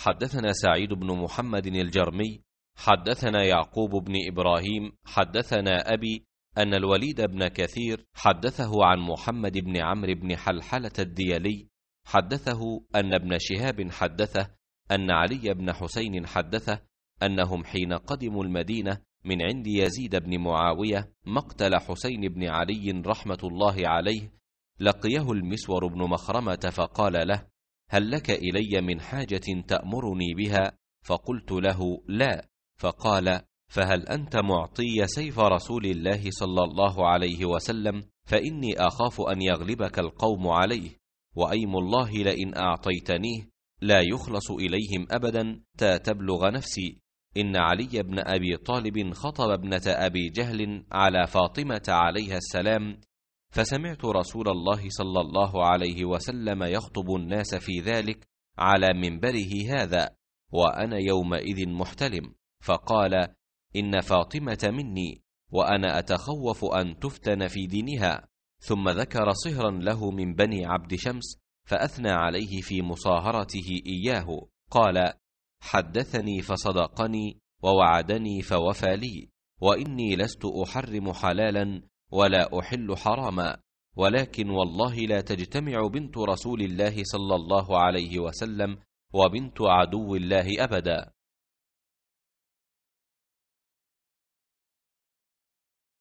حدثنا سعيد بن محمد الجرمي حدثنا يعقوب بن ابراهيم حدثنا ابي ان الوليد بن كثير حدثه عن محمد بن عمرو بن حلحله الديالي حدثه ان ابن شهاب حدثه ان علي بن حسين حدثه انهم حين قدموا المدينه من عند يزيد بن معاويه مقتل حسين بن علي رحمه الله عليه لقيه المسور بن مخرمه فقال له هل لك إلي من حاجة تأمرني بها فقلت له لا فقال فهل أنت معطي سيف رسول الله صلى الله عليه وسلم فإني أخاف أن يغلبك القوم عليه وأيم الله لئن أعطيتنيه لا يخلص إليهم أبدا تا تبلغ نفسي إن علي بن أبي طالب خطب ابنة أبي جهل على فاطمة عليها السلام فسمعت رسول الله صلى الله عليه وسلم يخطب الناس في ذلك على منبره هذا وانا يومئذ محتلم فقال ان فاطمه مني وانا اتخوف ان تفتن في دينها ثم ذكر صهرا له من بني عبد شمس فاثنى عليه في مصاهرته اياه قال حدثني فصدقني ووعدني فوفى لي واني لست احرم حلالا ولا أحل حراما ولكن والله لا تجتمع بنت رسول الله صلى الله عليه وسلم وبنت عدو الله أبدا